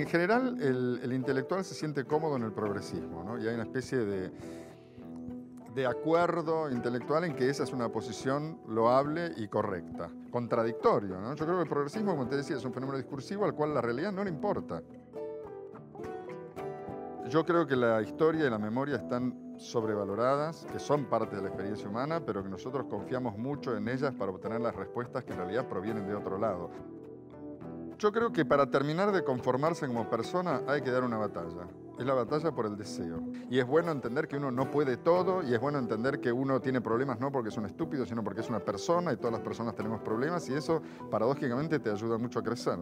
en general, el, intelectual se siente cómodo en el progresismo, Y hay una especie de, de acuerdo intelectual en que esa es una posición loable y correcta, contradictorio. Yo creo que el progresismo, como te decía, es un fenómeno discursivo al cual la realidad no le importa. Yo creo que la historia y la memoria están sobrevaloradas, que son parte de la experiencia humana, pero que nosotros confiamos mucho en ellas para obtener las respuestas que en realidad provienen de otro lado yo creo que para terminar de conformarse como persona hay que dar una batalla. Es la batalla por el deseo. Y es bueno entender que uno no puede todo y es bueno entender que uno tiene problemas no porque es un estúpido, sino porque es una persona y todas las personas tenemos problemas y eso paradójicamente te ayuda mucho a crecer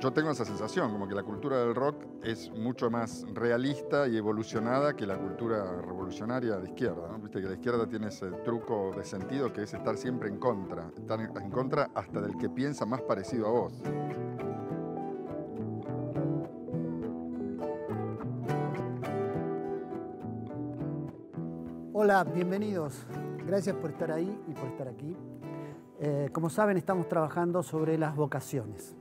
yo tengo esa sensación, como que la cultura del rock es mucho más realista y evolucionada que la cultura revolucionaria de izquierda. Viste que la izquierda tiene ese truco de sentido que es estar siempre en contra, estar en contra hasta del que piensa más parecido a vos. Hola, bienvenidos. Gracias por estar ahí y por estar aquí. Eh, como saben, estamos trabajando sobre las vocaciones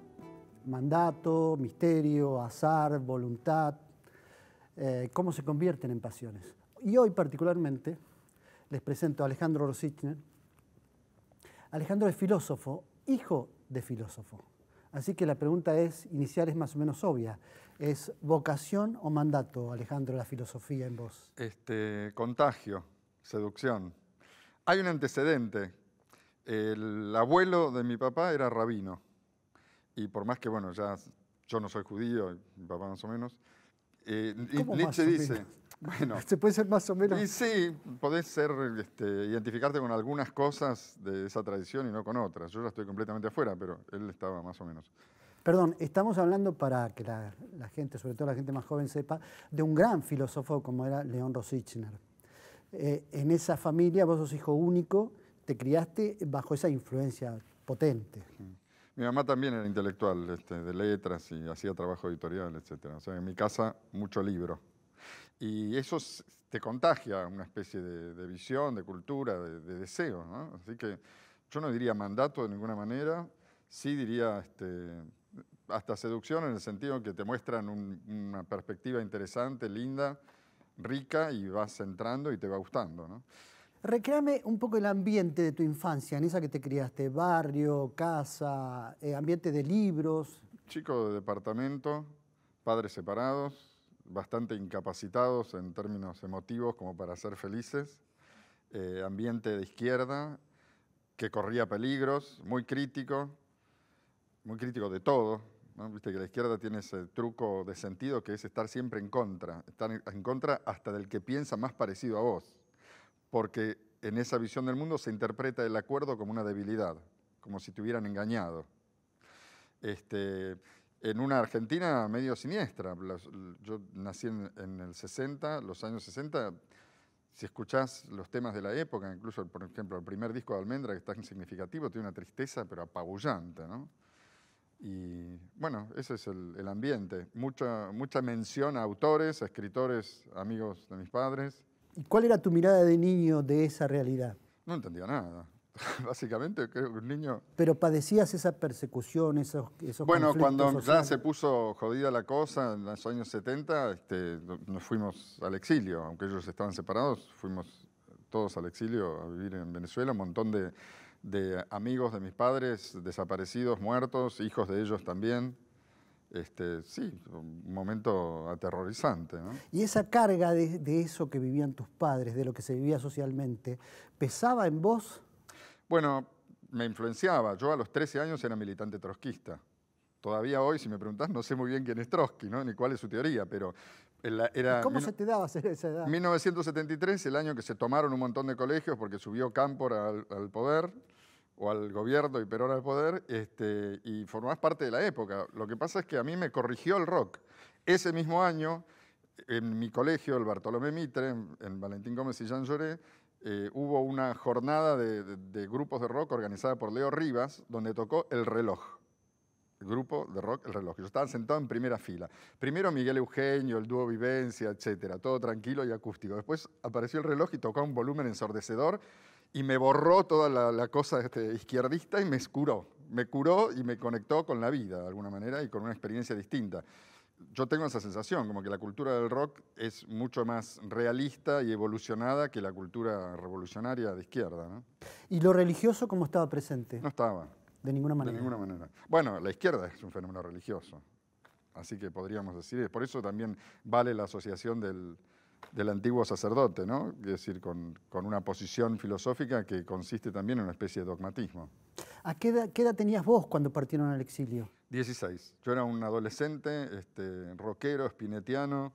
mandato, misterio, azar, voluntad, eh, cómo se convierten en pasiones. Y hoy particularmente les presento a Alejandro Rosichner. Alejandro es filósofo, hijo de filósofo. Así que la pregunta es, inicial es más o menos obvia. ¿Es vocación o mandato, Alejandro, la filosofía en vos? Este, contagio, seducción. Hay un antecedente. El abuelo de mi papá era rabino y por más que, bueno, ya yo no soy judío, papá más o menos, eh, Nietzsche dice... Bueno, se puede ser más o menos. Y sí, podés ser, este, identificarte con algunas cosas de esa tradición y no con otras. Yo ya estoy completamente afuera, pero él estaba más o menos. Perdón, estamos hablando para que la, gente, sobre todo la gente más joven, sepa, de un gran filósofo como era León Rosichner. Eh, en esa familia, vos sos hijo único, te criaste bajo esa influencia potente. Mi mamá también era intelectual, este, de letras y hacía trabajo editorial, etc. O sea, en mi casa mucho libro. Y eso te contagia una especie de, visión, de cultura, de, deseo. ¿no? Así que yo no diría mandato de ninguna manera, sí diría este, hasta seducción en el sentido que te muestran una perspectiva interesante, linda, rica y vas entrando y te va gustando. ¿no? Reclame un poco el ambiente de tu infancia, en esa que te criaste, barrio, casa, eh, ambiente de libros. Chico de departamento, padres separados, bastante incapacitados en términos emotivos como para ser felices, eh, ambiente de izquierda, que corría peligros, muy crítico, muy crítico de todo. Viste que la izquierda tiene ese truco de sentido que es estar siempre en contra, estar en contra hasta del que piensa más parecido a vos porque en esa visión del mundo se interpreta el acuerdo como una debilidad, como si te hubieran engañado. Este, en una Argentina medio siniestra, yo nací en, el 60, los años 60, si escuchás los temas de la época, incluso, por ejemplo, el primer disco de Almendra, que es tan significativo, tiene una tristeza, pero apabullante, ¿no? Y bueno, ese es el, ambiente. Mucha, mucha mención a autores, a escritores, amigos de mis padres. ¿Y cuál era tu mirada de niño de esa realidad? No entendía nada. Básicamente, que un niño. Pero padecías esa persecución, esos. esos bueno, cuando ya se puso jodida la cosa en los años 70, este, nos fuimos al exilio. Aunque ellos estaban separados, fuimos todos al exilio a vivir en Venezuela. Un montón de amigos de mis padres desaparecidos, muertos, hijos de ellos también, este, sí, un momento aterrorizante. ¿no? Y esa carga de, eso que vivían tus padres, de lo que se vivía socialmente, ¿pesaba en vos? Bueno, me influenciaba. Yo a los 13 años era militante trotskista. Todavía hoy, si me preguntas, no sé muy bien quién es Trotsky, ¿no? ni cuál es su teoría, pero era... ¿Cómo se te daba esa edad? 1973, el año que se tomaron un montón de colegios porque subió Campor al poder o al gobierno y Perón al poder, este, y formás parte de la época. Lo que pasa es que a mí me corrigió el rock. Ese mismo año, en mi colegio, el Bartolomé Mitre, en, Valentín Gómez y Jean Lloré, eh, hubo una jornada de, grupos de rock organizada por Leo Rivas, donde tocó El Reloj. El grupo de rock El Reloj. Yo estaba sentado en primera fila. Primero Miguel Eugenio, el dúo Vivencia, etcétera, todo tranquilo y acústico. Después apareció El Reloj y tocó un volumen ensordecedor y me borró toda la, cosa este, izquierdista y me curó. Me curó y me conectó con la vida de alguna manera y con una experiencia distinta. Yo tengo esa sensación, como que la cultura del rock es mucho más realista y evolucionada que la cultura revolucionaria de izquierda. ¿Y lo religioso cómo estaba presente? No estaba. De ninguna manera. De ninguna manera. Bueno, la izquierda es un fenómeno religioso, así que podríamos decir, por eso también vale la asociación del, del antiguo sacerdote, ¿no? Es decir, con, con, una posición filosófica que consiste también en una especie de dogmatismo. ¿A qué edad, tenías vos cuando partieron al exilio? 16. Yo era un adolescente, este, rockero, espinetiano.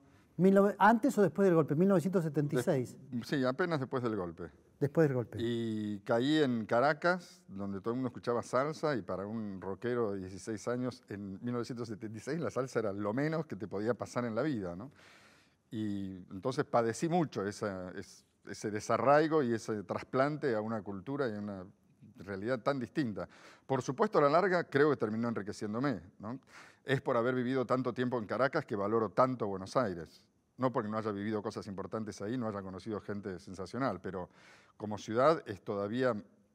¿Antes o después del golpe? 1976. sí, apenas después del golpe. Después del golpe. Y caí en Caracas, donde todo el mundo escuchaba salsa, y para un rockero de 16 años, en 1976 la salsa era lo menos que te podía pasar en la vida, ¿no? Y entonces padecí mucho ese desarraigo y ese trasplante a una cultura y a una realidad tan distinta. Por supuesto, a la larga creo que terminó enriqueciéndome. Es por haber vivido tanto tiempo en Caracas que valoro tanto Buenos Aires. No porque no haya vivido cosas importantes ahí, no haya conocido gente sensacional, pero como ciudad es todavía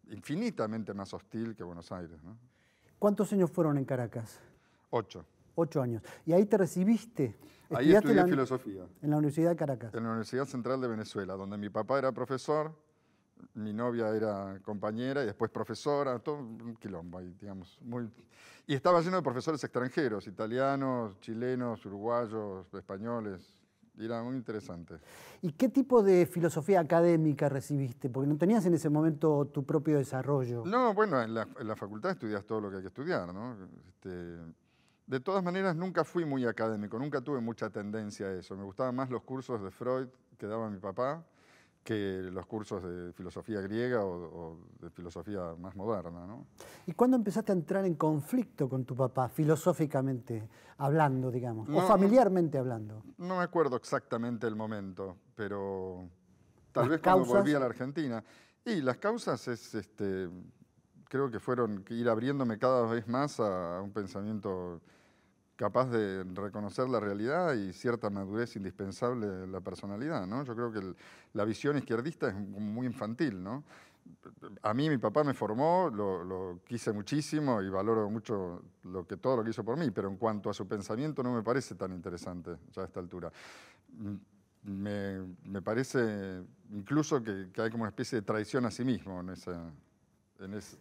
infinitamente más hostil que Buenos Aires. ¿Cuántos años fueron en Caracas? Ocho ocho años. Y ahí te recibiste. Ahí estudié filosofía. En la Universidad de Caracas. En la Universidad Central de Venezuela, donde mi papá era profesor, mi novia era compañera y después profesora, todo un quilombo ahí, digamos. Muy... Y estaba lleno de profesores extranjeros, italianos, chilenos, uruguayos, españoles. era muy interesante. ¿Y qué tipo de filosofía académica recibiste? Porque no tenías en ese momento tu propio desarrollo. No, bueno, en la, facultad estudias todo lo que hay que estudiar, ¿no? Este, de todas maneras, nunca fui muy académico, nunca tuve mucha tendencia a eso. Me gustaban más los cursos de Freud que daba mi papá que los cursos de filosofía griega o, de filosofía más moderna. ¿no? ¿Y cuándo empezaste a entrar en conflicto con tu papá, filosóficamente hablando, digamos, o familiarmente hablando? No me acuerdo exactamente el momento, pero tal vez cuando volví a la Argentina. Y las causas es este, creo que fueron ir abriéndome cada vez más a un pensamiento capaz de reconocer la realidad y cierta madurez indispensable de la personalidad, Yo creo que la visión izquierdista es muy infantil, A mí mi papá me formó, lo, quise muchísimo y valoro mucho lo que, todo lo que hizo por mí, pero en cuanto a su pensamiento no me parece tan interesante ya a esta altura. Me, parece incluso que, que, hay como una especie de traición a sí mismo en esa,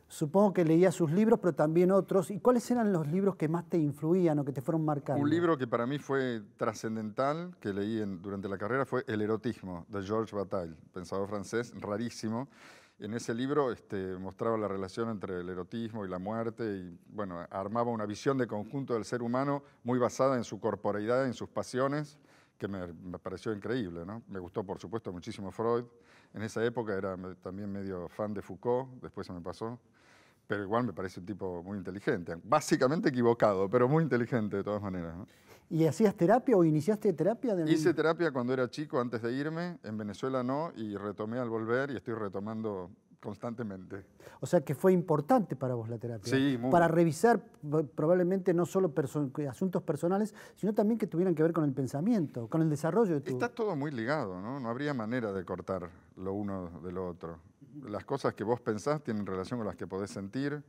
Supongo que leía sus libros, pero también otros. ¿Y cuáles eran los libros que más te influían o que te fueron marcando? Un libro que para mí fue trascendental, que leí durante la carrera, fue El erotismo, de Georges Bataille, pensador francés, rarísimo. En ese libro este, mostraba la relación entre el erotismo y la muerte y, bueno, armaba una visión de conjunto del ser humano muy basada en su corporeidad, en sus pasiones, que me, pareció increíble, ¿no? Me gustó, por supuesto, muchísimo Freud en esa época era también medio fan de Foucault, después se me pasó, pero igual me parece un tipo muy inteligente, básicamente equivocado, pero muy inteligente de todas maneras. ¿Y hacías terapia o iniciaste terapia? Hice terapia cuando era chico, antes de irme, en Venezuela no, y retomé al volver y estoy retomando constantemente. O sea que fue importante para vos la terapia. Sí, muy Para revisar eh, probablemente no solo asuntos personales, sino también que tuvieran que ver con el pensamiento, con el desarrollo de tu... Está todo muy ligado, ¿no? No habría manera de cortar lo uno de lo otro. Las cosas que vos pensás tienen relación con las que podés sentir,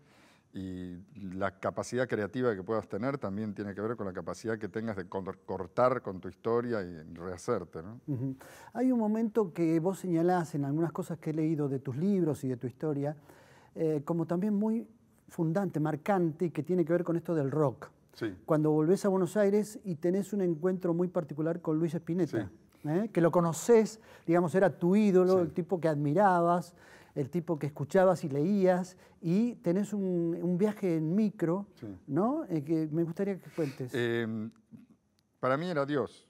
y la capacidad creativa que puedas tener también tiene que ver con la capacidad que tengas de cortar con tu historia y rehacerte. ¿no? Hay un momento que vos señalás en algunas cosas que he leído de tus libros y de tu historia, eh, como también muy fundante, marcante, que tiene que ver con esto del rock. Cuando volvés a Buenos Aires y tenés un encuentro muy particular con Luis Espineta, ¿eh? que lo conoces, digamos, era tu ídolo, el tipo que admirabas, el tipo que escuchabas y leías, y tenés un, viaje en micro, ¿no? Eh, que me gustaría que cuentes. Em, para mí era Dios,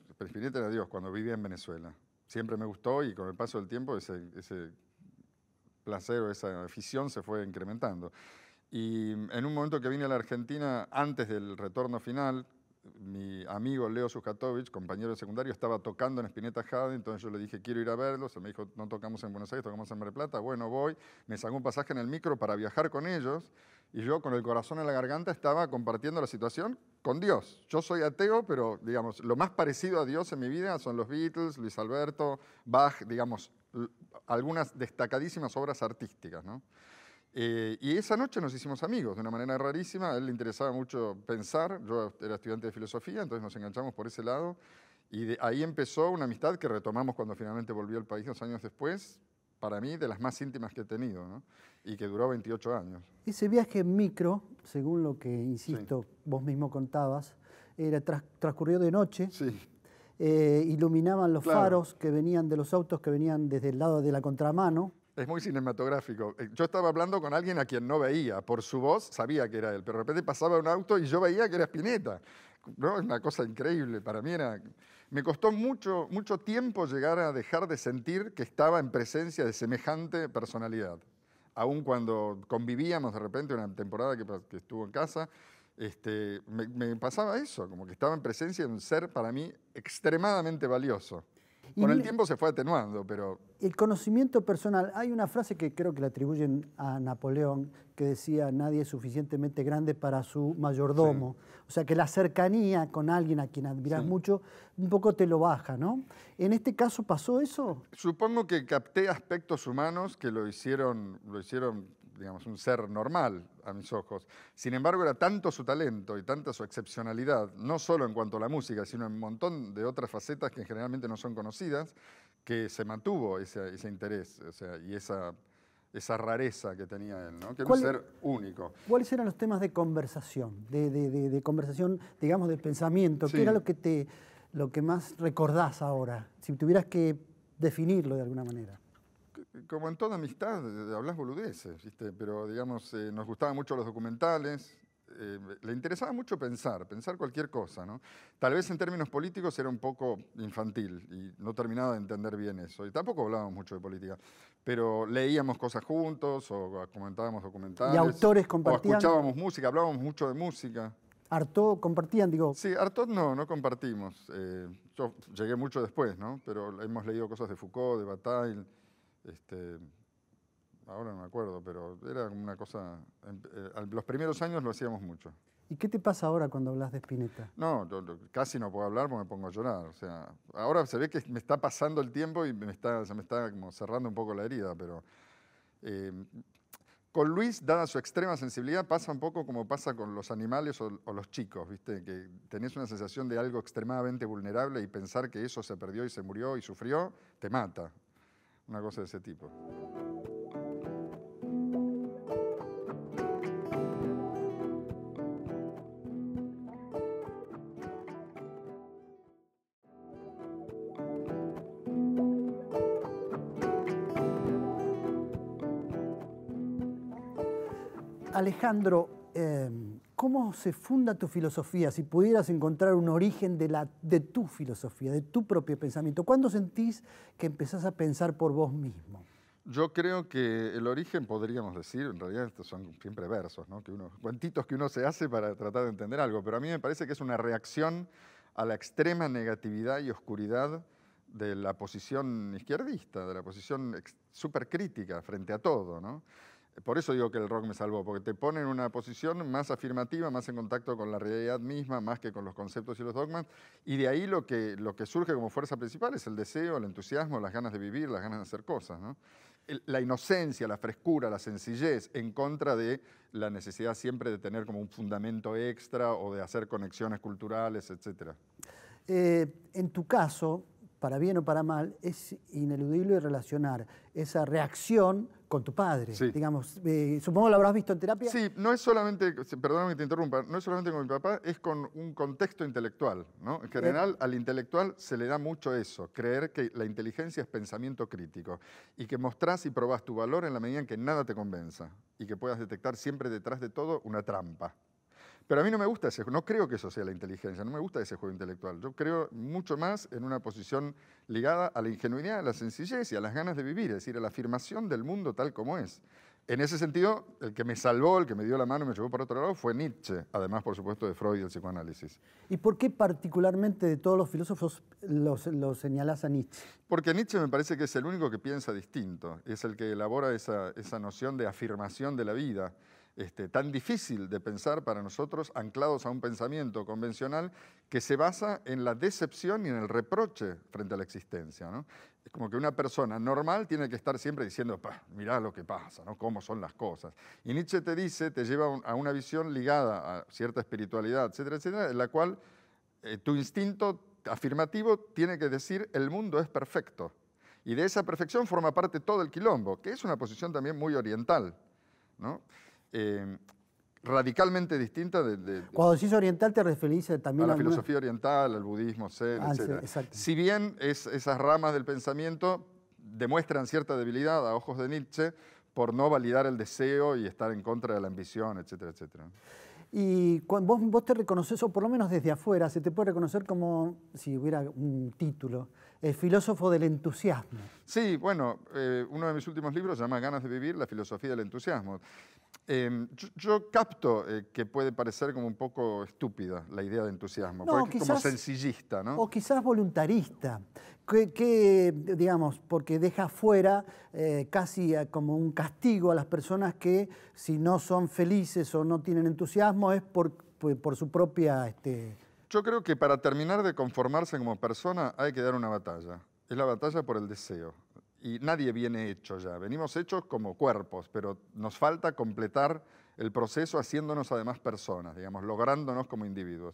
era Dios cuando vivía en Venezuela. Siempre me gustó y con el paso del tiempo ese, ese placer o esa afición se fue incrementando. Y en un momento que vine a la Argentina, antes del retorno final, mi amigo Leo Sujatovich, compañero de secundario, estaba tocando en Espineta Jade, entonces yo le dije, quiero ir a verlos. Se me dijo, no tocamos en Buenos Aires, tocamos en Mar del Plata. Bueno, voy. Me sacó un pasaje en el micro para viajar con ellos. Y yo, con el corazón en la garganta, estaba compartiendo la situación con Dios. Yo soy ateo, pero, digamos, lo más parecido a Dios en mi vida son los Beatles, Luis Alberto, Bach, digamos, algunas destacadísimas obras artísticas, ¿no? Eh, y esa noche nos hicimos amigos de una manera rarísima. A él le interesaba mucho pensar. Yo era estudiante de filosofía, entonces nos enganchamos por ese lado. Y de ahí empezó una amistad que retomamos cuando finalmente volvió al país dos años después. Para mí, de las más íntimas que he tenido, y que duró 28 años. Ese viaje en micro, según lo que, insisto, vos mismo contabas, era transcurrió de noche. Eh, iluminaban los faros que venían de los autos que venían desde el lado de la contramano es muy cinematográfico. Eh, yo estaba hablando con alguien a quien no veía, por su voz sabía que era él, pero de repente pasaba un auto y yo veía que era Spinetta. ¿No? Es una cosa increíble, para mí era... Me costó mucho, mucho tiempo llegar a dejar de sentir que estaba en presencia de semejante personalidad. Aun cuando convivíamos de repente una temporada que, estuvo en casa, este, me pasaba eso, como que estaba en presencia de un ser para mí extremadamente valioso. Con el tiempo se fue atenuando, pero... El conocimiento personal. Hay una frase que creo que le atribuyen a Napoleón que decía, nadie es suficientemente grande para su mayordomo. O sea que la cercanía con alguien a quien admiras mucho un poco te lo baja, ¿no? ¿En este caso pasó eso? Supongo que capté aspectos humanos que lo hicieron, lo hicieron digamos, un ser normal a mis ojos. Sin embargo, era tanto su talento y tanta su excepcionalidad, no solo en cuanto a la música, sino en un montón de otras facetas que generalmente no son conocidas, que se mantuvo ese, interés y esa, rareza que tenía él, ¿no? que era un ser único. ¿Cuáles eran los temas de conversación, de, conversación, digamos, de pensamiento? ¿Qué era lo que, lo que más recordás ahora? Si tuvieras que definirlo de alguna manera como en toda amistad, eh, hablas boludeces, pero digamos, eh, nos gustaban mucho los documentales, eh, le interesaba mucho pensar, pensar cualquier cosa. ¿no? Tal vez en términos políticos era un poco infantil y no terminaba de entender bien eso. Y tampoco hablábamos mucho de política, pero leíamos cosas juntos o comentábamos documentales. Y autores compartían. O escuchábamos música, hablábamos mucho de música. harto compartían, digo? Sí, Artaud no, no compartimos. yo llegué mucho después, ¿no? Pero hemos leído cosas de Foucault, de Bataille, este, ahora no me acuerdo, pero era una cosa... En em, eh, los primeros años lo hacíamos mucho. ¿Y qué te pasa ahora cuando hablas de Spinetta? No, casi no puedo hablar porque me pongo a llorar. O sea, ahora se ve que me está pasando el tiempo y me está, se me está como cerrando un poco la herida, pero... Eh, con Luis, dada su extrema sensibilidad, pasa un poco como pasa con los animales o, los chicos, ¿viste? Que tenés una sensación de algo extremadamente vulnerable y pensar que eso se perdió y se murió y sufrió, te mata una cosa de ese tipo. Alejandro, eh, ¿Cómo se funda tu filosofía? Si pudieras encontrar un origen de, la, de tu filosofía, de tu propio pensamiento, ¿cuándo sentís que empezás a pensar por vos mismo? Yo creo que el origen, podríamos decir, en realidad estos son siempre versos, ¿no? que uno, cuantitos que uno se hace para tratar de entender algo, pero a mí me parece que es una reacción a la extrema negatividad y oscuridad de la posición izquierdista, de la posición súper crítica frente a todo. ¿no? Por eso digo que el rock me salvó, porque te pone en una posición más afirmativa, más en contacto con la realidad misma, más que con los conceptos y los dogmas. Y de ahí lo que, lo que surge como fuerza principal es el deseo, el entusiasmo, las ganas de vivir, las ganas de hacer cosas. la inocencia, la frescura, la sencillez, en contra de la necesidad siempre de tener como un fundamento extra o de hacer conexiones culturales, etc. Eh, en tu caso, para bien o para mal, es ineludible relacionar esa reacción con tu padre. Digamos, eh, supongo lo habrás visto en terapia. Sí, no es solamente, perdóname que te interrumpa, no es solamente con mi papá, es con un contexto intelectual. ¿no? En eh. general, al intelectual se le da mucho eso, creer que la inteligencia es pensamiento crítico y que mostrás y probás tu valor en la medida en que nada te convenza y que puedas detectar siempre detrás de todo una trampa. Pero a mí no me gusta ese juego, no creo que eso sea la inteligencia, no me gusta ese juego intelectual. Yo creo mucho más en una posición ligada a la ingenuidad, a la sencillez y a las ganas de vivir, es decir, a la afirmación del mundo tal como es. En ese sentido, el que me salvó, el que me dio la mano y me llevó por otro lado fue Nietzsche, además, por supuesto, de Freud y el psicoanálisis. ¿Y por qué particularmente de todos los filósofos lo los señalás a Nietzsche? Porque Nietzsche me parece que es el único que piensa distinto, es el que elabora esa, esa noción de afirmación de la vida este, tan difícil de pensar para nosotros, anclados a un pensamiento convencional que se basa en la decepción y en el reproche frente a la existencia. Es como que una persona normal tiene que estar siempre diciendo, mirá lo que pasa, ¿no? cómo son las cosas. Y Nietzsche te dice, te lleva a una visión ligada a cierta espiritualidad, etcétera, etcétera, en la cual eh, tu instinto afirmativo tiene que decir, el mundo es perfecto. Y de esa perfección forma parte todo el quilombo, que es una posición también muy oriental. ¿no? Em, radicalmente distinta de, Cuando decís oriental te referís eh, también a... la filosofía oriental, al budismo, ah, etc. si bien es, esas ramas del pensamiento demuestran cierta debilidad a ojos de Nietzsche por no validar el deseo y estar en contra de la ambición, etcétera, etcétera. Y vos, vos te reconoces, o por lo menos desde afuera, se te puede reconocer como, si hubiera un título, el filósofo del entusiasmo. Sí, bueno, eh, uno de mis últimos libros se llama Ganas de Vivir, la filosofía del entusiasmo. Em, yo, capto eh, que puede parecer como un poco estúpida la idea de entusiasmo, porque como sencillista, ¿no? O quizás voluntarista, que, digamos, porque deja fuera eh, casi eh, como un castigo a las personas que si no son felices o no tienen entusiasmo es por, por su propia... Este... Yo creo que para terminar de conformarse como persona hay que dar una batalla. Es la batalla por el deseo y nadie viene hecho ya. Venimos hechos como cuerpos, pero nos falta completar el proceso haciéndonos además personas, digamos, lográndonos como individuos.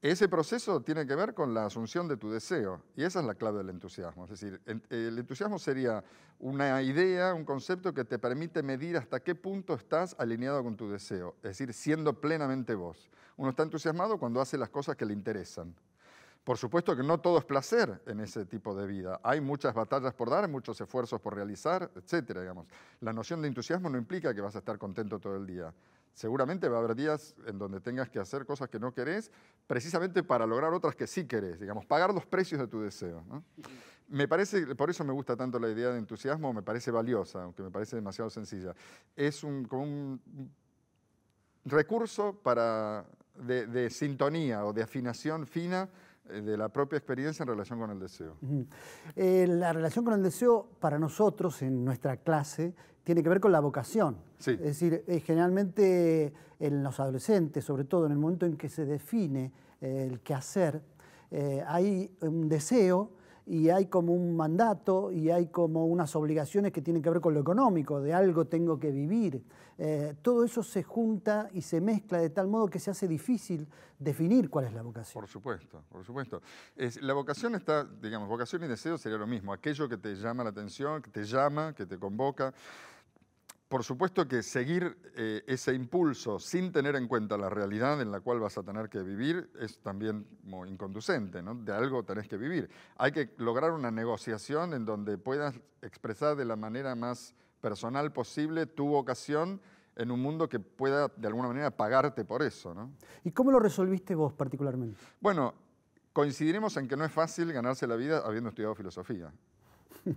Ese proceso tiene que ver con la asunción de tu deseo, y esa es la clave del entusiasmo. Es decir, el, entusiasmo sería una idea, un concepto que te permite medir hasta qué punto estás alineado con tu deseo, es decir, siendo plenamente vos. Uno está entusiasmado cuando hace las cosas que le interesan, por supuesto que no todo es placer en ese tipo de vida. Hay muchas batallas por dar, muchos esfuerzos por realizar, etcétera, digamos. La noción de entusiasmo no implica que vas a estar contento todo el día. Seguramente va a haber días en donde tengas que hacer cosas que no querés, precisamente para lograr otras que sí querés, digamos, pagar los precios de tu deseo. Me parece, por eso me gusta tanto la idea de entusiasmo, me parece valiosa, aunque me parece demasiado sencilla. Es un, recurso para, de sintonía o de afinación fina eh, de la propia experiencia en relación con el deseo. Eh, la relación con el deseo para nosotros en nuestra clase tiene que ver con la vocación. Es decir, eh, generalmente en los adolescentes, sobre todo en el momento en que se define el el quehacer, hay un deseo y hay como un mandato y hay como unas obligaciones que tienen que ver con lo económico, de algo tengo que vivir. Eh, todo eso se junta y se mezcla de tal modo que se hace difícil definir cuál es la vocación. Por supuesto, por supuesto. Es, la vocación está, digamos, vocación y deseo sería lo mismo, aquello que te llama la atención, que te llama, que te convoca por supuesto que seguir eh, ese impulso sin tener en cuenta la realidad en la cual vas a tener que vivir es también inconducente, De algo tenés que vivir. Hay que lograr una negociación en donde puedas expresar de la manera más personal posible tu vocación en un mundo que pueda de alguna manera pagarte por eso, ¿Y cómo lo resolviste vos particularmente? Bueno, coincidiremos en que no es fácil ganarse la vida habiendo estudiado filosofía.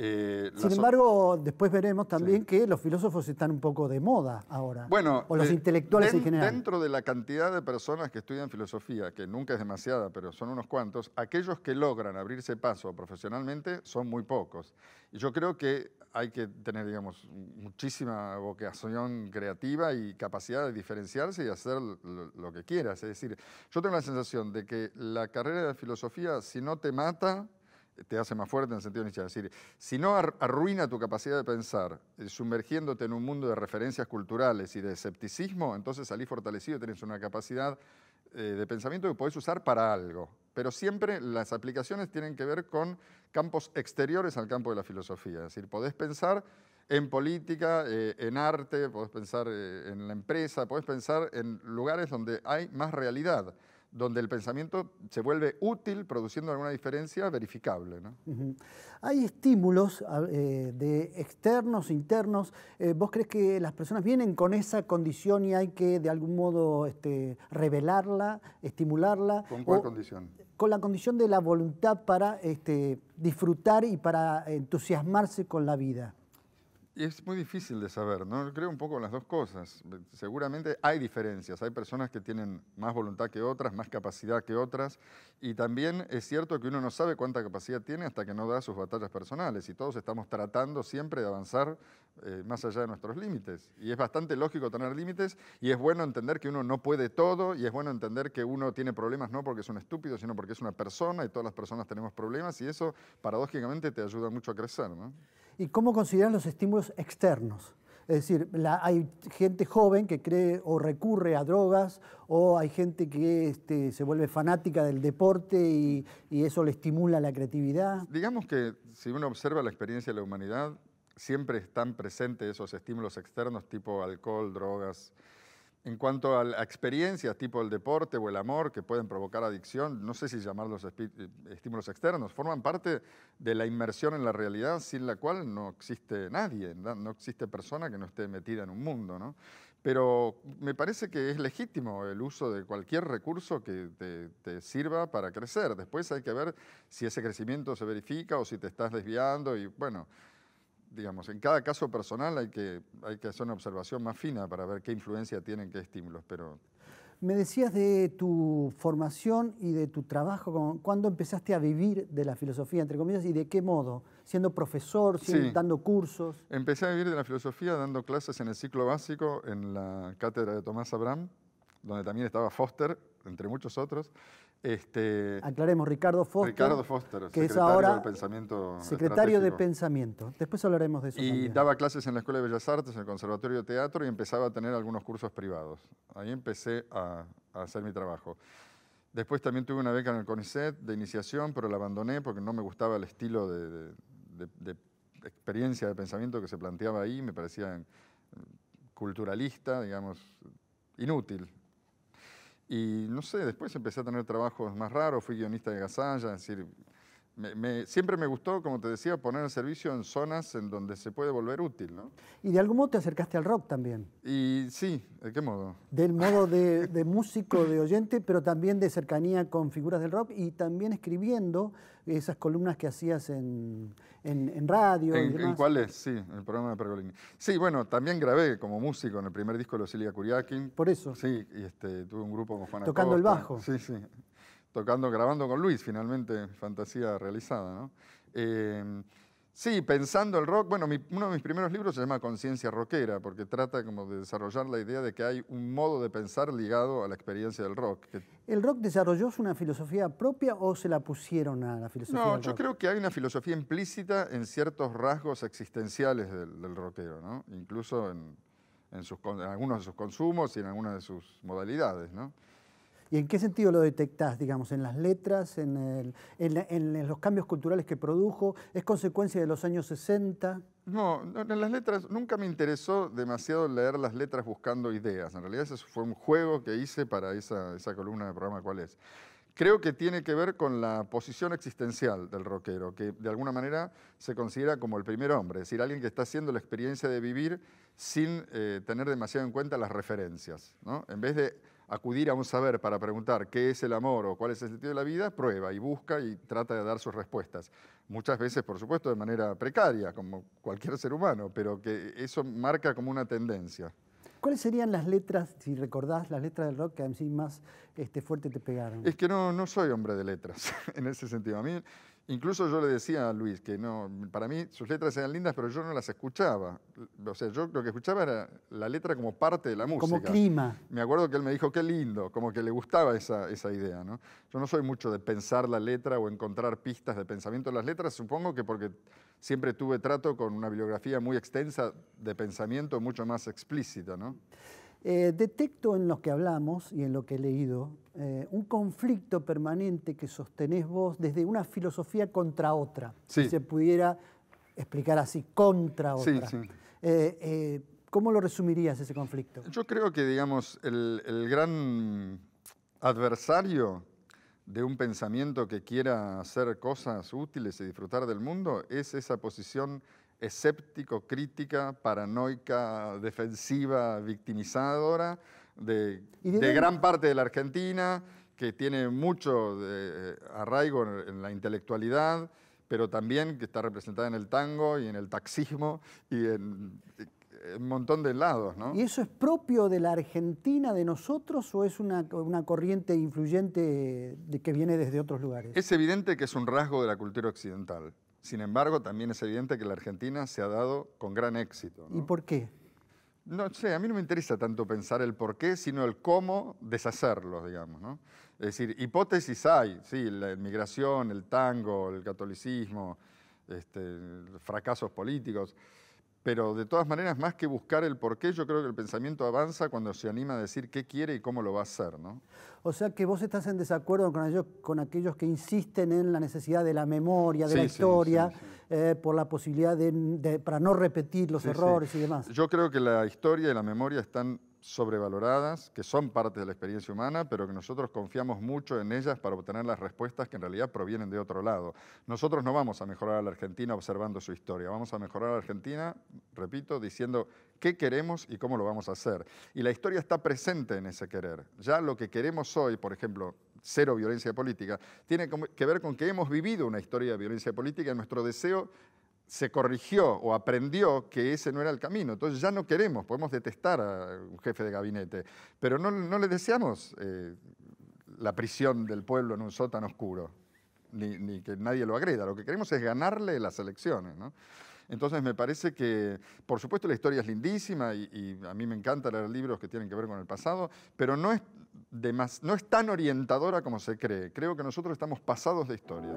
Eh, Sin embargo, después veremos también que los filósofos están un poco de moda ahora. Bueno, o los eh, intelectuales en general. Dentro de la cantidad de personas que estudian filosofía, que nunca es demasiada, pero son unos cuantos, aquellos que logran abrirse paso profesionalmente son muy pocos. Y yo creo que hay que tener, digamos, muchísima vocación creativa y capacidad de diferenciarse y hacer lo que quieras. Es decir, yo tengo la sensación de que la carrera de filosofía, si no te mata, te hace más fuerte en el sentido de decir, si no arruina tu capacidad de pensar, eh, sumergiéndote en un mundo de referencias culturales y de escepticismo, entonces salís fortalecido, tenés una capacidad eh, de pensamiento que podés usar para algo. Pero siempre las aplicaciones tienen que ver con campos exteriores al campo de la filosofía. Es decir, podés pensar en política, eh, en arte, podés pensar en la empresa, podés pensar en lugares donde hay más realidad donde el pensamiento se vuelve útil produciendo alguna diferencia verificable. Hay estímulos eh, de externos, internos. Eh, ¿Vos crees que las personas vienen con esa condición y hay que de algún modo este, revelarla, estimularla? ¿Con cuál condición? Con la condición de la voluntad para este, disfrutar y para entusiasmarse con la vida es muy difícil de saber, ¿no? creo un poco en las dos cosas. Seguramente hay diferencias, hay personas que tienen más voluntad que otras, más capacidad que otras, y también es cierto que uno no sabe cuánta capacidad tiene hasta que no da sus batallas personales, y todos estamos tratando siempre de avanzar eh, más allá de nuestros límites. Y es bastante lógico tener límites, y es bueno entender que uno no puede todo, y es bueno entender que uno tiene problemas no porque es un estúpido, sino porque es una persona, y todas las personas tenemos problemas, y eso paradójicamente te ayuda mucho a crecer, ¿no? y cómo consideran los estímulos externos. Es decir, hay gente joven que cree o recurre a drogas o hay gente que este, se vuelve fanática del deporte y, eso le estimula la creatividad. Digamos que si uno observa la experiencia de la humanidad, siempre están presentes esos estímulos externos tipo alcohol, drogas, en cuanto a, experiencias tipo el deporte o el amor que pueden provocar adicción, no sé si llamarlos eh, estímulos externos, forman parte de la inmersión en la realidad sin la cual no existe nadie, no existe persona que no esté metida en un mundo. ¿no? Pero me parece que es legítimo el uso de cualquier recurso que te, te, sirva para crecer. Después hay que ver si ese crecimiento se verifica o si te estás desviando y bueno, digamos, en cada caso personal hay que, hay que hacer una observación más fina para ver qué influencia tienen qué estímulos, pero... Me decías de tu formación y de tu trabajo, cuándo empezaste a vivir de la filosofía, entre comillas, y de qué modo, siendo profesor, dando cursos. Empecé a vivir de la filosofía dando clases en el ciclo básico en la cátedra de Tomás Abraham, donde también estaba Foster, entre muchos otros, este, Aclaremos, Ricardo Foster. que es ahora Pensamiento. Secretario de Pensamiento. Después hablaremos de eso. Y daba clases en la Escuela de Bellas Artes, en el Conservatorio de Teatro y empezaba a tener algunos cursos privados. Ahí empecé a, hacer mi trabajo. Después también tuve una beca en el CONICET de iniciación, pero la abandoné porque no me gustaba el estilo de experiencia de pensamiento que se planteaba ahí. Me parecía mm, culturalista, digamos, inútil y no sé, después empecé a tener trabajos más raros, fui guionista de Gazalla, es decir, siempre me gustó, como te decía, poner el servicio en zonas en donde se puede volver útil, ¿no? Y de algún modo te acercaste al rock también. Y sí, ¿de qué modo? Del modo de, músico, de oyente, pero también de cercanía con figuras del rock y también escribiendo esas columnas que hacías en, radio. ¿En, y demás. ¿En cuáles? Sí, el programa de Pergolini. Sí, bueno, también grabé como músico en el primer disco de Lucilia Kuriakin. Por eso. Sí, y este, tuve un grupo con Tocando el bajo. Sí, sí tocando, grabando con Luis, finalmente, fantasía realizada. Em, sí, pensando el rock, bueno, uno de mis primeros libros se llama Conciencia Rockera, porque trata como de desarrollar la idea de que hay un modo de pensar ligado a la experiencia del rock. ¿El rock desarrolló una filosofía propia o se la pusieron a la filosofía? No, yo creo que hay una filosofía implícita en ciertos rasgos existenciales del, rockero, incluso en, algunos de sus consumos y en algunas de sus modalidades. ¿no? ¿Y en qué sentido lo detectás, digamos, en las letras, en, en, los cambios culturales que produjo? ¿Es consecuencia de los años 60? No, en las letras nunca me interesó demasiado leer las letras buscando ideas. En realidad ese fue un juego que hice para esa, columna de programa ¿Cuál es? creo que tiene que ver con la posición existencial del rockero, que de alguna manera se considera como el primer hombre, es decir, alguien que está haciendo la experiencia de vivir sin eh, tener demasiado en cuenta las referencias. ¿no? En vez de acudir a un saber para preguntar qué es el amor o cuál es el sentido de la vida, prueba y busca y trata de dar sus respuestas. Muchas veces, por supuesto, de manera precaria, como cualquier ser humano, pero que eso marca como una tendencia. ¿Cuáles serían las letras, si recordás, las letras del rock que a mí más este, fuerte te pegaron? Es que no, no soy hombre de letras, en ese sentido. A mí Incluso yo le decía a Luis que no, para mí sus letras eran lindas, pero yo no las escuchaba. O sea, yo lo que escuchaba era la letra como parte de la música. Como clima. Me acuerdo que él me dijo, qué lindo, como que le gustaba esa, idea. ¿no? Yo no soy mucho de pensar la letra o encontrar pistas de pensamiento de las letras, supongo que porque siempre tuve trato con una bibliografía muy extensa de pensamiento, mucho más explícita. ¿no? Eh, detecto en lo que hablamos y en lo que he leído eh, un conflicto permanente que sostenés vos desde una filosofía contra otra, si se pudiera explicar así, contra otra. Sí, eh, ¿Cómo lo resumirías ese conflicto? Yo creo que, digamos, el, el gran adversario de un pensamiento que quiera hacer cosas útiles y disfrutar del mundo es esa posición escéptico, crítica, paranoica, defensiva, victimizadora de, gran parte de la Argentina, que tiene mucho eh, arraigo en, la intelectualidad, pero también que está representada en el tango y en el taxismo y en, un montón de lados. ¿Y eso es propio de la Argentina, de nosotros, o es una, una corriente influyente de, que viene desde otros lugares? Es evidente que es un rasgo de la cultura occidental. Sin embargo, también es evidente que la Argentina se ha dado con gran éxito. ¿Y por qué? No sé, a mí no me interesa tanto pensar el por qué, sino el cómo deshacerlos, digamos. Es decir, hipótesis hay, sí, la inmigración, el tango, el catolicismo, este, fracasos políticos. Pero de todas maneras, más que buscar el qué, yo creo que el pensamiento avanza cuando se anima a decir qué quiere y cómo lo va a hacer, ¿no? O sea que vos estás en desacuerdo con aquellos, que insisten en la necesidad de la memoria, de la historia, eh, por la posibilidad de, para no repetir los errores y demás. Yo creo que la historia y la memoria están sobrevaloradas, que son parte de la experiencia humana, pero que nosotros confiamos mucho en ellas para obtener las respuestas que en realidad provienen de otro lado. Nosotros no vamos a mejorar a la Argentina observando su historia, vamos a mejorar a la Argentina, repito, diciendo qué queremos y cómo lo vamos a hacer. Y la historia está presente en ese querer. Ya lo que queremos hoy, por ejemplo, cero violencia política, tiene que ver con que hemos vivido una historia de violencia política y nuestro deseo se corrigió o aprendió que ese no era el camino. Entonces ya no queremos, podemos detestar a un jefe de gabinete, pero no, le deseamos eh, la prisión del pueblo en un sótano oscuro, ni, que nadie lo agreda. Lo que queremos es ganarle las elecciones. Entonces me parece que, por supuesto, la historia es lindísima y, a mí me encanta leer libros que tienen que ver con el pasado, pero no es, más, no es tan orientadora como se cree. Creo que nosotros estamos pasados de historia.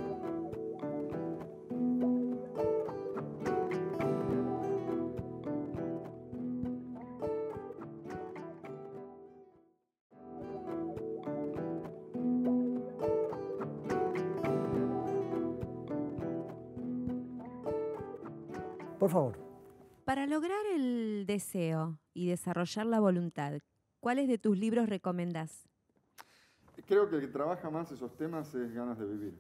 y desarrollar la voluntad. ¿Cuáles de tus libros recomendás? Creo que el que trabaja más esos temas es Ganas de Vivir.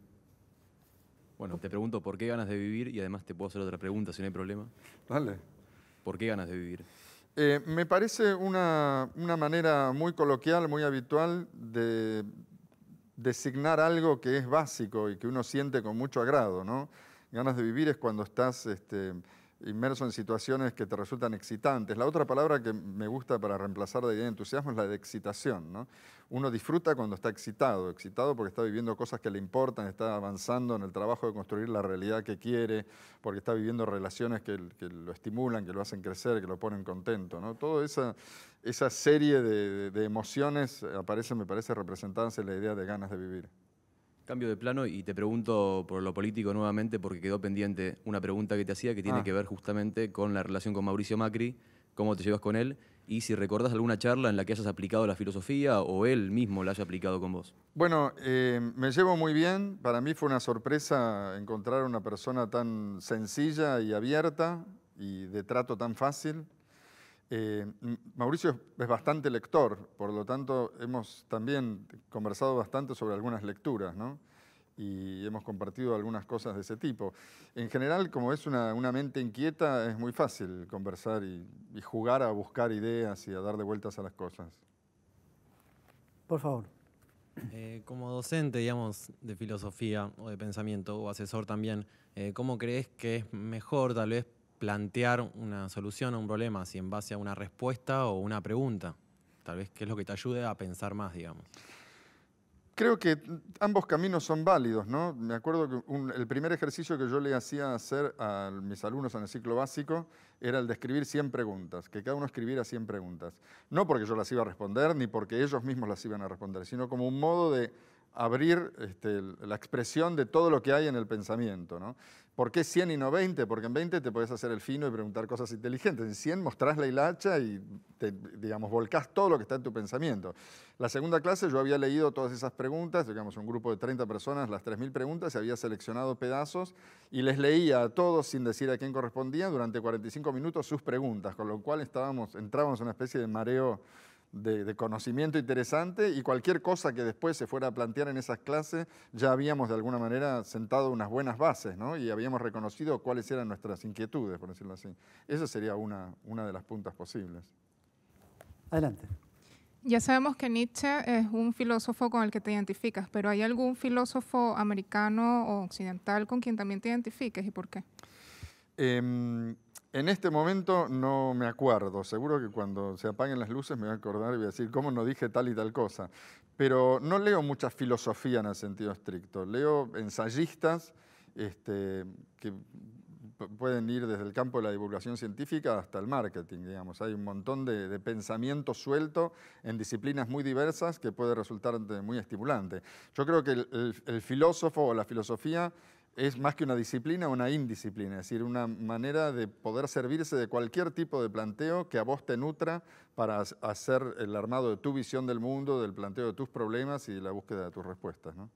Bueno, te pregunto por qué ganas de vivir y además te puedo hacer otra pregunta si no hay problema. Dale. ¿Por qué ganas de vivir? Eh, me parece una, manera muy coloquial, muy habitual de designar algo que es básico y que uno siente con mucho agrado, ¿no? Ganas de vivir es cuando estás este, inmerso en situaciones que te resultan excitantes. La otra palabra que me gusta para reemplazar de entusiasmo es la de excitación. ¿no? Uno disfruta cuando está excitado, excitado porque está viviendo cosas que le importan, está avanzando en el trabajo de construir la realidad que quiere, porque está viviendo relaciones que, lo estimulan, que lo hacen crecer, que lo ponen contento. ¿no? Toda esa, esa serie de, emociones aparece, me parece, representadas en la idea de ganas de vivir. Cambio de plano y te pregunto por lo político nuevamente porque quedó pendiente una pregunta que te hacía que tiene ah. que ver justamente con la relación con Mauricio Macri, cómo te llevas con él y si recordás alguna charla en la que hayas aplicado la filosofía o él mismo la haya aplicado con vos. Bueno, eh, me llevo muy bien. Para mí fue una sorpresa encontrar a una persona tan sencilla y abierta y de trato tan fácil. Eh, Mauricio es bastante lector, por lo tanto hemos también conversado bastante sobre algunas lecturas, ¿no? Y hemos compartido algunas cosas de ese tipo. En general, como es una, mente inquieta, es muy fácil conversar y, jugar a buscar ideas y a darle vueltas a las cosas. Por favor. Eh, como docente, digamos, de filosofía o de pensamiento, o asesor también, eh, ¿cómo crees que es mejor tal vez plantear una solución a un problema, si en base a una respuesta o una pregunta. Tal vez qué es lo que te ayude a pensar más, digamos. Creo que ambos caminos son válidos, ¿no? Me acuerdo que el primer ejercicio que yo le hacía hacer a mis alumnos en el ciclo básico era el de escribir 100 preguntas, que cada uno escribiera 100 preguntas. No porque yo las iba a responder, ni porque ellos mismos las iban a responder, sino como un modo de abrir este, la expresión de todo lo que hay en el pensamiento. ¿no? ¿Por qué 100 y no 20? Porque en 20 te puedes hacer el fino y preguntar cosas inteligentes. En 100 mostrás la hilacha y, te, digamos, volcás todo lo que está en tu pensamiento. La segunda clase yo había leído todas esas preguntas, digamos, un grupo de 30 personas, las 3.000 preguntas, y había seleccionado pedazos y les leía a todos, sin decir a quién correspondía, durante 45 minutos sus preguntas, con lo cual estábamos, entrábamos en una especie de mareo de, conocimiento interesante y cualquier cosa que después se fuera a plantear en esas clases, ya habíamos de alguna manera sentado unas buenas bases ¿no? y habíamos reconocido cuáles eran nuestras inquietudes, por decirlo así. Esa sería una, una de las puntas posibles. Adelante. Ya sabemos que Nietzsche es un filósofo con el que te identificas, pero ¿hay algún filósofo americano o occidental con quien también te identifiques y por qué? Em, en este momento no me acuerdo, seguro que cuando se apaguen las luces me voy a acordar y voy a decir, ¿cómo no dije tal y tal cosa? Pero no leo mucha filosofía en el sentido estricto, leo ensayistas este, que pueden ir desde el campo de la divulgación científica hasta el marketing, digamos. Hay un montón de, pensamiento suelto en disciplinas muy diversas que puede resultar muy estimulante. Yo creo que el filósofo o la filosofía es más que una disciplina, una indisciplina, es decir, una manera de poder servirse de cualquier tipo de planteo que a vos te nutra para hacer el armado de tu visión del mundo, del planteo de tus problemas y la búsqueda de tus respuestas. ¿no?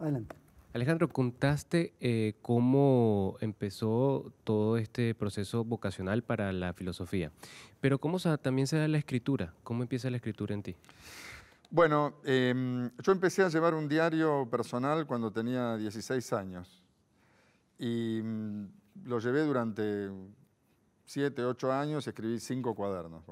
Adelante. Alejandro, contaste eh, cómo empezó todo este proceso vocacional para la filosofía, pero cómo también se da la escritura, cómo empieza la escritura en ti. Bueno, em, yo empecé a llevar un diario personal cuando tenía 16 años y mm, lo llevé durante 7, 8 años, escribí 5 cuadernos.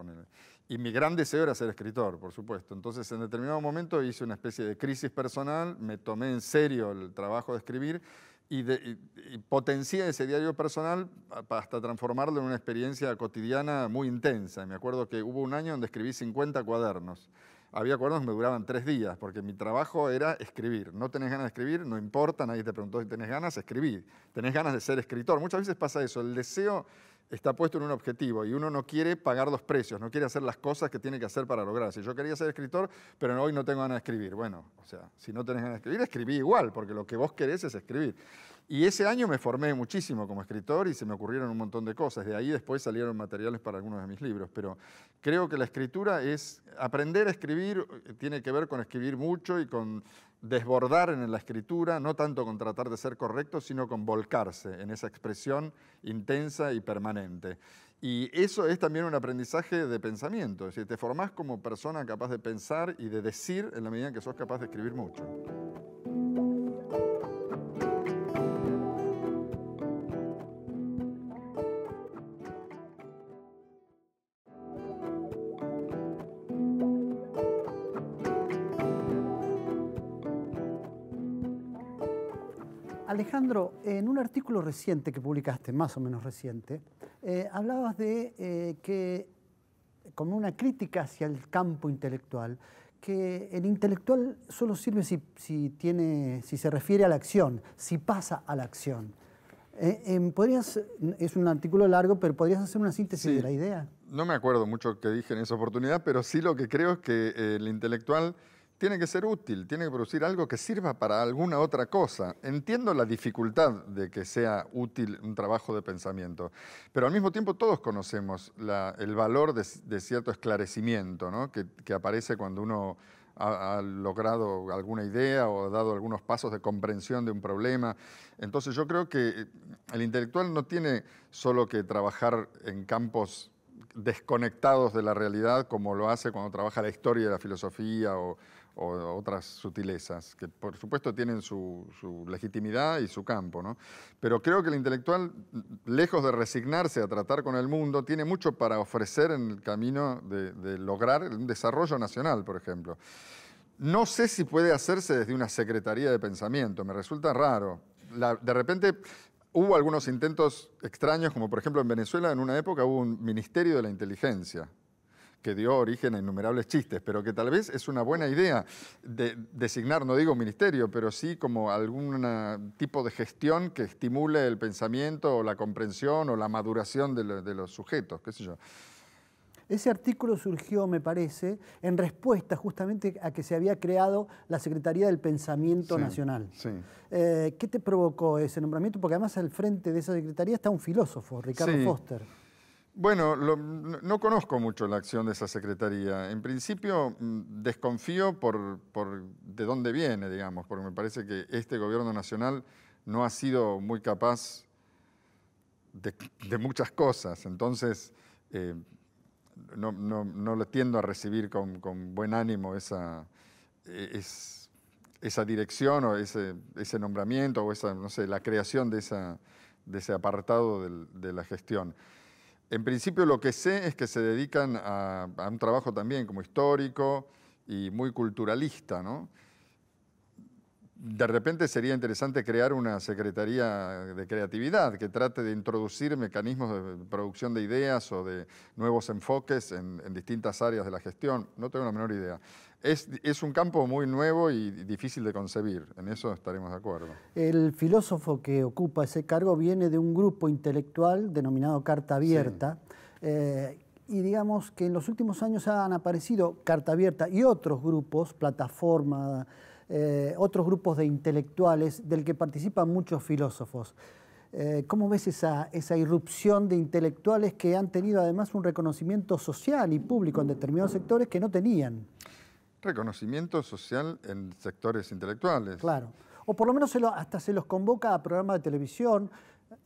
Y mi gran deseo era ser escritor, por supuesto. Entonces, en determinado momento hice una especie de crisis personal, me tomé en serio el trabajo de escribir y, y potencié ese diario personal hasta transformarlo en una experiencia cotidiana muy intensa. Me acuerdo que hubo un año donde escribí 50 cuadernos había acuerdos que me duraban tres días, porque mi trabajo era escribir. No tenés ganas de escribir, no importa, nadie te preguntó si tenés ganas, escribí. Tenés ganas de ser escritor. Muchas veces pasa eso, el deseo está puesto en un objetivo y uno no quiere pagar los precios, no quiere hacer las cosas que tiene que hacer para lograr. Si yo quería ser escritor, pero hoy no tengo ganas de escribir. Bueno, o sea, si no tenés ganas de escribir, escribí igual, porque lo que vos querés es escribir. Y ese año me formé muchísimo como escritor y se me ocurrieron un montón de cosas. De ahí después salieron materiales para algunos de mis libros. Pero creo que la escritura es, aprender a escribir eh, tiene que ver con escribir mucho y con desbordar en la escritura, no tanto con tratar de ser correcto, sino con volcarse en esa expresión intensa y permanente. Y eso es también un aprendizaje de pensamiento, es decir, te formás como persona capaz de pensar y de decir en la medida en que sos capaz de escribir mucho. Alejandro, en un artículo reciente que publicaste, más o menos reciente, eh, hablabas de eh, que, como una crítica hacia el campo intelectual, que el intelectual solo sirve si, tiene, si se refiere a la acción, si pasa a la acción. Eh, em, ¿podrías, es un artículo largo, pero ¿podrías hacer una síntesis de la idea? No me acuerdo mucho que dije en esa oportunidad, pero sí lo que creo es que el intelectual tiene que ser útil, tiene que producir algo que sirva para alguna otra cosa. Entiendo la dificultad de que sea útil un trabajo de pensamiento, pero al mismo tiempo todos conocemos el valor de, cierto esclarecimiento que, aparece cuando uno ha, logrado alguna idea o ha dado algunos pasos de comprensión de un problema. Entonces yo creo que eh, el intelectual no tiene solo que trabajar en campos desconectados de la realidad como lo hace cuando trabaja la historia de la filosofía o, o otras sutilezas, que por supuesto tienen su, legitimidad y su campo, ¿no? Pero creo que el intelectual, lejos de resignarse a tratar con el mundo, tiene mucho para ofrecer en el camino de, lograr un desarrollo nacional, por ejemplo. No sé si puede hacerse desde una secretaría de pensamiento, me resulta raro. de repente hubo algunos intentos extraños, como por ejemplo en Venezuela en una época hubo un ministerio de la inteligencia, que dio origen a innumerables chistes, pero que tal vez es una buena idea de designar, no digo ministerio, pero sí como algún tipo de gestión que estimule el pensamiento o la comprensión o la maduración de, los sujetos, qué sé yo. Ese artículo surgió, me parece, en respuesta justamente a que se había creado la Secretaría del Pensamiento Nacional. Sí. Eh, ¿Qué te provocó ese nombramiento? Porque además al frente de esa secretaría está un filósofo, Ricardo Foster. Bueno, no conozco mucho la acción de esa secretaría. En principio mm, desconfío por, de dónde viene, digamos, porque me parece que este gobierno nacional no ha sido muy capaz de, muchas cosas. Entonces, eh, no, lo tiendo a recibir con, buen ánimo esa, e, dirección o ese, nombramiento o esa, no sé, la creación de, esa, ese apartado de la gestión. En principio lo que sé es que se dedican a, un trabajo también como histórico y muy culturalista, De repente sería interesante crear una Secretaría de Creatividad que trate de introducir mecanismos de producción de ideas o de nuevos enfoques en, en distintas áreas de la gestión. No tengo la menor idea es, un campo muy nuevo y difícil de concebir, en eso estaremos de acuerdo. El filósofo que ocupa ese cargo viene de un grupo intelectual denominado Carta Abierta, eh, y digamos que en los últimos años han aparecido Carta Abierta y otros grupos, plataforma, eh, otros grupos de intelectuales del que participan muchos filósofos. Eh, ¿Cómo ves esa irrupción de intelectuales que han tenido además un reconocimiento social y público en determinados sectores que no tenían? reconocimiento social en sectores intelectuales. Claro. O por lo menos hasta se los convoca a programas de televisión,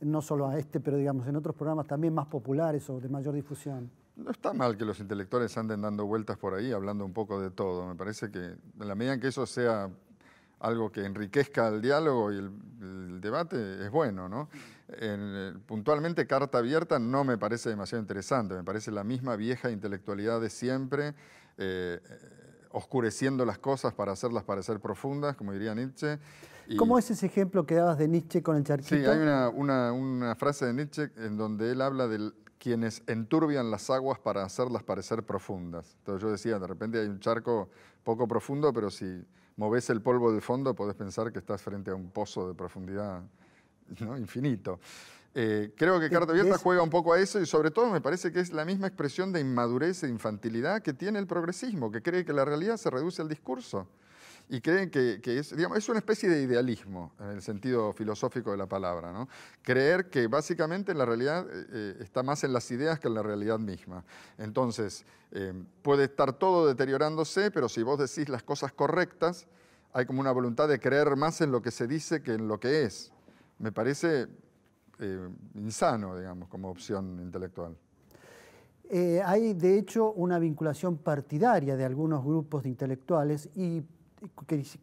no solo a este, pero digamos en otros programas también más populares o de mayor difusión. No está mal que los intelectuales anden dando vueltas por ahí, hablando un poco de todo. Me parece que en la medida en que eso sea algo que enriquezca el diálogo y el, debate, es bueno, ¿no? Eh, puntualmente, carta abierta no me parece demasiado interesante, me parece la misma vieja intelectualidad de siempre. Eh, oscureciendo las cosas para hacerlas parecer profundas, como diría Nietzsche. ¿Cómo es ese ejemplo que dabas de Nietzsche con el charquito? Sí, hay una, frase de Nietzsche en donde él habla de quienes enturbian las aguas para hacerlas parecer profundas. Entonces yo decía, de repente hay un charco poco profundo, pero si moves el polvo del fondo podés pensar que estás frente a un pozo de profundidad infinito. Eh, creo que Carta Abierta juega un poco a eso y sobre todo me parece que es la misma expresión de inmadurez e infantilidad que tiene el progresismo, que cree que la realidad se reduce al discurso y creen que, es, digamos, es, una especie de idealismo en el sentido filosófico de la palabra, ¿no? creer que básicamente la realidad eh, eh, está más en las ideas que en la realidad misma. Entonces, puede estar todo deteriorándose, pero si vos decís las cosas correctas, hay como una voluntad de creer más en lo que se dice que en lo que es. Me parece eh, insano, digamos, como opción intelectual. Eh, hay, de hecho, una vinculación partidaria de algunos grupos de intelectuales y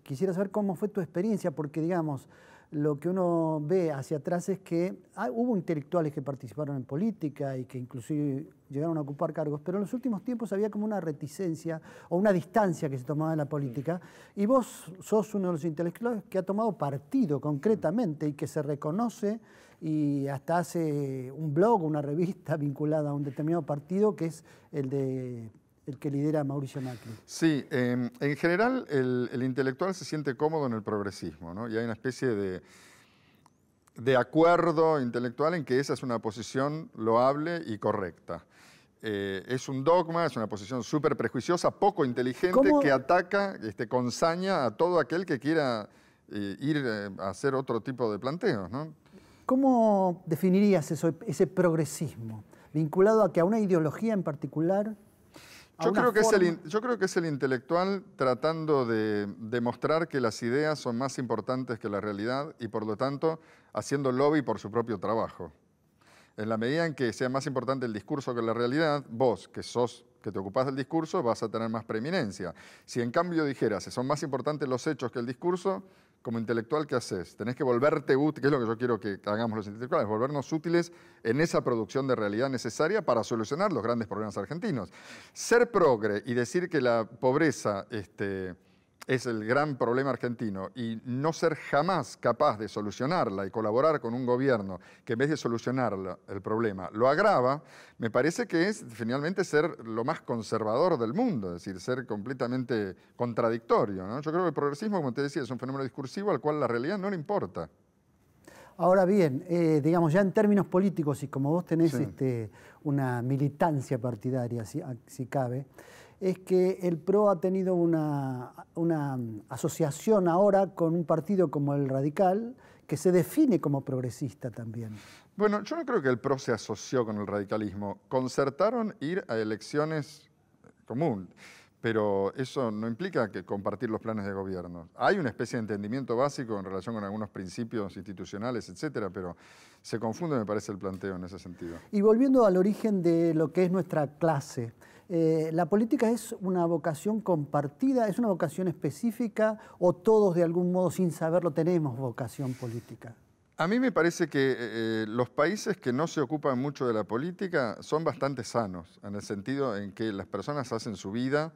quisiera saber cómo fue tu experiencia, porque, digamos, lo que uno ve hacia atrás es que ah, hubo intelectuales que participaron en política y que inclusive llegaron a ocupar cargos, pero en los últimos tiempos había como una reticencia o una distancia que se tomaba de la política. Y vos sos uno de los intelectuales que ha tomado partido concretamente y que se reconoce y hasta hace un blog, una revista vinculada a un determinado partido que es el de el que lidera Mauricio Macri. Sí, em, en general el, intelectual se siente cómodo en el progresismo, ¿no? Y hay una especie de, de acuerdo intelectual en que esa es una posición loable y correcta. Eh, es un dogma, es una posición súper prejuiciosa, poco inteligente, que ataca este, con saña a todo aquel que quiera eh, ir eh, a hacer otro tipo de planteos, ¿no? ¿Cómo definirías ese progresismo? ¿Vinculado a que a una ideología en particular? Yo creo, que es el, intelectual tratando de demostrar que las ideas son más importantes que la realidad y por lo tanto haciendo lobby por su propio trabajo. En la medida en que sea más importante el discurso que la realidad, vos, que sos que te ocupás del discurso, vas a tener más preeminencia. Si en cambio dijeras, que son más importantes los hechos que el discurso, como intelectual, ¿qué haces? Tenés que volverte útil, que es lo que yo quiero que hagamos los intelectuales, volvernos útiles en esa producción de realidad necesaria para solucionar los grandes problemas argentinos. Ser progre y decir que la pobreza este, es el gran problema argentino y no ser jamás capaz de solucionarla y colaborar con un gobierno que en vez de solucionar el problema lo agrava, me parece que es finalmente ser lo más conservador del mundo, es decir, ser completamente contradictorio. Yo creo que el progresismo, como te decía, es un fenómeno discursivo al cual la realidad no le importa. Ahora bien, eh, digamos ya en términos políticos y como vos tenés este, una militancia partidaria, si ah, cabe, es que el PRO ha tenido una, asociación ahora con un partido como el Radical, que se define como progresista también. Bueno, yo no creo que el PRO se asoció con el radicalismo. Concertaron ir a elecciones común, pero eso no implica que compartir los planes de gobierno. Hay una especie de entendimiento básico en relación con algunos principios institucionales, etcétera, pero se confunde, me parece, el planteo en ese sentido. Y volviendo al origen de lo que es nuestra clase. Eh, la política es una vocación compartida, es una vocación específica o todos de algún modo sin saberlo tenemos vocación política. A mí me parece que eh, eh, los países que no se ocupan mucho de la política son bastante sanos, en el sentido en que las personas hacen su vida,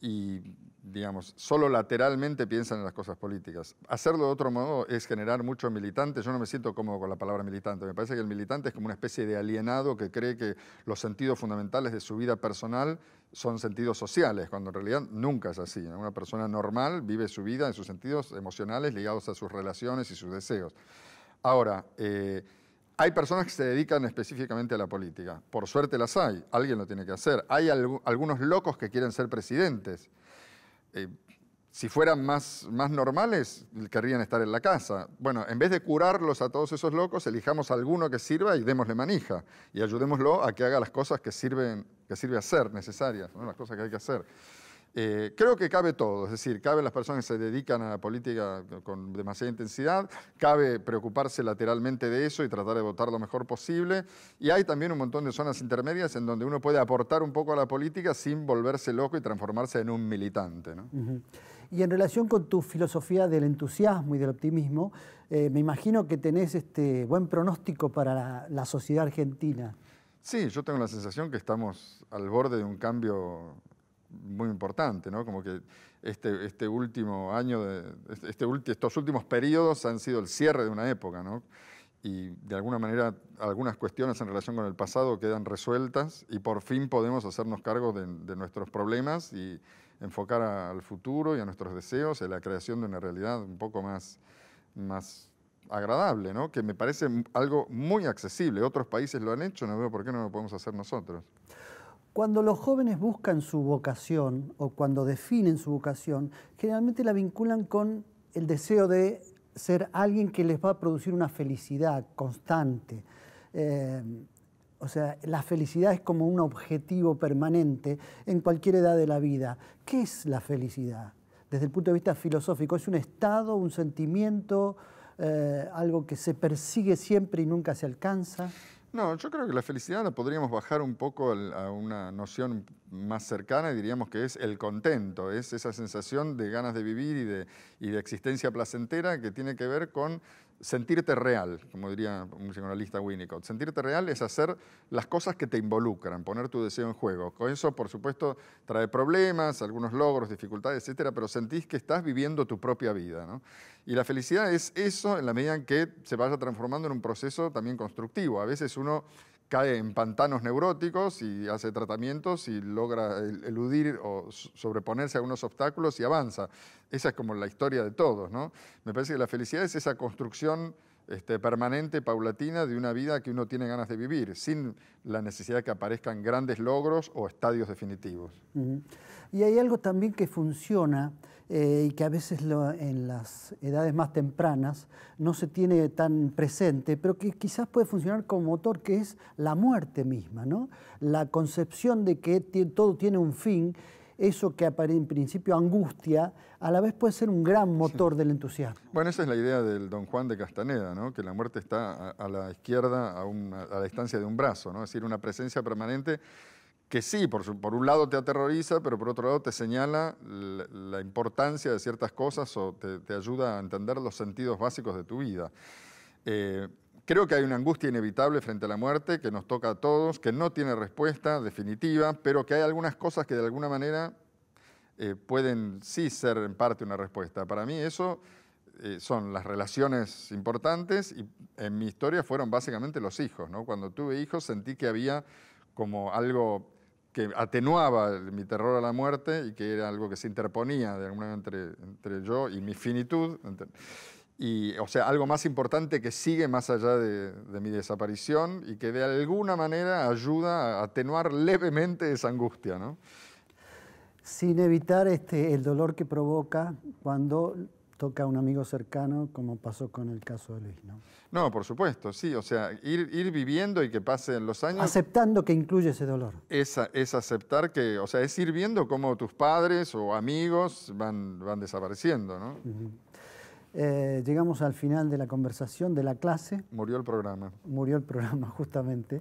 y, digamos, solo lateralmente piensan en las cosas políticas. Hacerlo de otro modo es generar muchos militantes. Yo no me siento cómodo con la palabra militante. Me parece que el militante es como una especie de alienado que cree que los sentidos fundamentales de su vida personal son sentidos sociales, cuando en realidad nunca es así. Una persona normal vive su vida en sus sentidos emocionales ligados a sus relaciones y sus deseos. Ahora, eh, hay personas que se dedican específicamente a la política. Por suerte las hay, alguien lo tiene que hacer. Hay algunos locos que quieren ser presidentes. Eh, si fueran más, más normales, querrían estar en la casa. Bueno, en vez de curarlos a todos esos locos, elijamos alguno que sirva y démosle manija. Y ayudémoslo a que haga las cosas que, sirven, que sirve hacer, necesarias, las cosas que hay que hacer. Eh, creo que cabe todo, es decir, cabe las personas que se dedican a la política con demasiada intensidad, cabe preocuparse lateralmente de eso y tratar de votar lo mejor posible. Y hay también un montón de zonas intermedias en donde uno puede aportar un poco a la política sin volverse loco y transformarse en un militante. Y en relación con tu filosofía del entusiasmo y del optimismo, eh, me imagino que tenés este buen pronóstico para la, la sociedad argentina. Sí, yo tengo la sensación que estamos al borde de un cambio muy importante, ¿no? Como que este, este último año, de, este, este estos últimos periodos han sido el cierre de una época, ¿no? Y de alguna manera algunas cuestiones en relación con el pasado quedan resueltas y por fin podemos hacernos cargo de, nuestros problemas y enfocar al futuro y a nuestros deseos en la creación de una realidad un poco más, más agradable, ¿no? que me parece algo muy accesible. Otros países lo han hecho, no veo por qué no lo podemos hacer nosotros. Cuando los jóvenes buscan su vocación o cuando definen su vocación, generalmente la vinculan con el deseo de ser alguien que les va a producir una felicidad constante. Eh, o sea, la felicidad es como un objetivo permanente en cualquier edad de la vida. ¿Qué es la felicidad? Desde el punto de vista filosófico, ¿es un estado, un sentimiento, eh, algo que se persigue siempre y nunca se alcanza? No, yo creo que la felicidad la podríamos bajar un poco a una noción más cercana y diríamos que es el contento, es esa sensación de ganas de vivir y de, y de existencia placentera que tiene que ver con sentirte real, como diría un psicoanalista Winnicott. Sentirte real es hacer las cosas que te involucran, poner tu deseo en juego. Con eso, por supuesto, trae problemas, algunos logros, dificultades, etcétera, pero sentís que estás viviendo tu propia vida. Y la felicidad es eso en la medida en que se vaya transformando en un proceso también constructivo. A veces uno cae en pantanos neuróticos y hace tratamientos y logra eludir o sobreponerse a unos obstáculos y avanza. Esa es como la historia de todos, ¿no? Me parece que la felicidad es esa construcción este, permanente, paulatina, de una vida que uno tiene ganas de vivir, sin la necesidad de que aparezcan grandes logros o estadios definitivos. Y hay algo también que funciona, eh, y que a veces en las edades más tempranas no se tiene tan presente, pero que quizás puede funcionar como motor, que es la muerte misma, ¿no? la concepción de que todo tiene un fin eso que aparece en principio angustia, a la vez puede ser un gran motor del entusiasmo. Bueno, esa es la idea del don Juan de Castaneda, que la muerte está a, la izquierda, a, la distancia de un brazo, ¿no? es decir, una presencia permanente que sí, por, por, un lado te aterroriza, pero por otro lado te señala la, importancia de ciertas cosas o te, te, ayuda a entender los sentidos básicos de tu vida. Eh, creo que hay una angustia inevitable frente a la muerte que nos toca a todos, que no tiene respuesta definitiva, pero que hay algunas cosas que de alguna manera eh, pueden sí ser en parte una respuesta. Para mí eso eh, son las relaciones importantes y en mi historia fueron básicamente los hijos. ¿no? Cuando tuve hijos sentí que había como algo que atenuaba mi terror a la muerte y que era algo que se interponía de alguna manera entre, yo y mi finitud. y, o sea, algo más importante que sigue más allá de, mi desaparición y que de alguna manera ayuda a atenuar levemente esa angustia, Sin evitar este, el dolor que provoca cuando toca a un amigo cercano, como pasó con el caso de Luis, ¿no? No, por supuesto, sí. O sea, ir, viviendo y que pasen los años. Aceptando que incluye ese dolor. Es, es aceptar que, o sea, es ir viendo cómo tus padres o amigos van, van desapareciendo, ¿no? Eh, llegamos al final de la conversación, de la clase. Murió el programa. Murió el programa, justamente.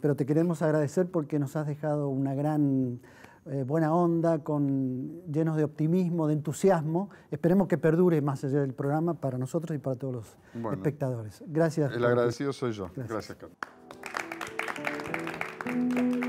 pero te queremos agradecer porque nos has dejado una gran eh, buena onda, con, llenos de optimismo, de entusiasmo. Esperemos que perdure más allá del programa para nosotros y para todos los espectadores. Gracias. El agradecido soy yo. Gracias, Gracias Carlos.